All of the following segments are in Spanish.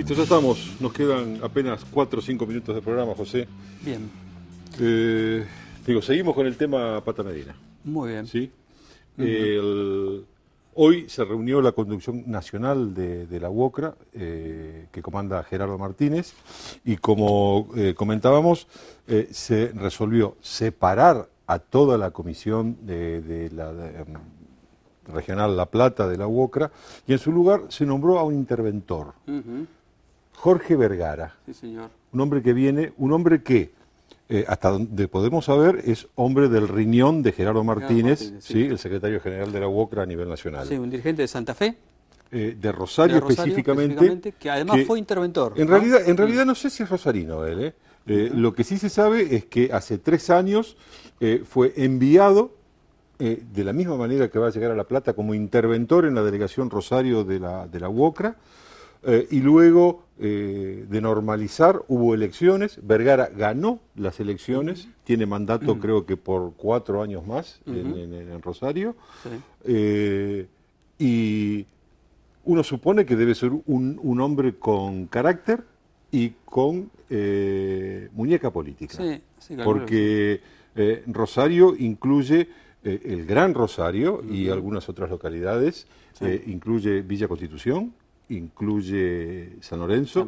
Listo, ya estamos. Nos quedan apenas cuatro o cinco minutos de programa, José. Bien. Eh, digo, seguimos con el tema Pata Medina. Muy bien. ¿Sí? hoy se reunió la conducción nacional de, la UOCRA, eh, que comanda Gerardo Martínez, y como eh, comentábamos, se resolvió separar a toda la comisión de, la... Em, regional La Plata de la UOCRA, y en su lugar se nombró a un interventor. Jorge Vergara. Sí, señor. Un hombre que viene, un hombre que, eh, hasta donde podemos saber, es hombre del riñón de Gerardo Martínez, sí. el secretario general de la UOCRA a nivel nacional. Sí, un dirigente de Santa Fe. Eh, de, Rosario específicamente. que además fue interventor. En, realidad, en realidad no sé si es rosarino él. ¿eh? lo que sí se sabe es que hace tres años fue enviado, de la misma manera que va a llegar a La Plata, como interventor en la delegación Rosario de la, de la UOCRA. Eh, y luego eh, de normalizar hubo elecciones, Vergara ganó las elecciones, tiene mandato creo que por cuatro años más en, Rosario, eh, y uno supone que debe ser un, hombre con carácter y con muñeca política, sí, claro. porque Rosario incluye... el Gran Rosario y algunas otras localidades, incluye Villa Constitución, incluye San Lorenzo,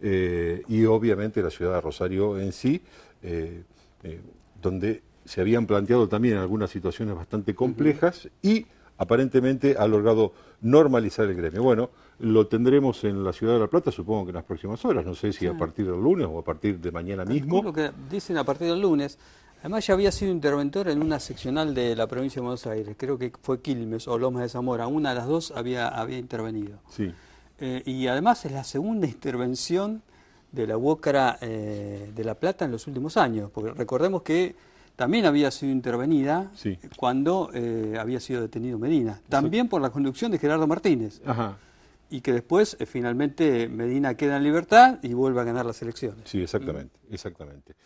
eh, y obviamente la ciudad de Rosario en sí, eh, eh, donde se habían planteado también algunas situaciones bastante complejas y aparentemente ha logrado normalizar el gremio. Bueno, lo tendremos en la ciudad de La Plata, supongo que en las próximas horas, no sé si a partir del lunes o a partir de mañana mismo. Lo que dicen a partir del lunes. Además ya había sido interventor en una seccional de la provincia de Buenos Aires, creo que fue Quilmes o Lomas de Zamora, una de las dos había, había intervenido. Sí. Eh, y además es la segunda intervención de la UOCRA eh, de La Plata en los últimos años, porque recordemos que también había sido intervenida cuando eh, había sido detenido Medina, también por la conducción de Gerardo Martínez. Ajá y que después finalmente Medina queda en libertad y vuelve a ganar las elecciones. Sí, exactamente, exactamente.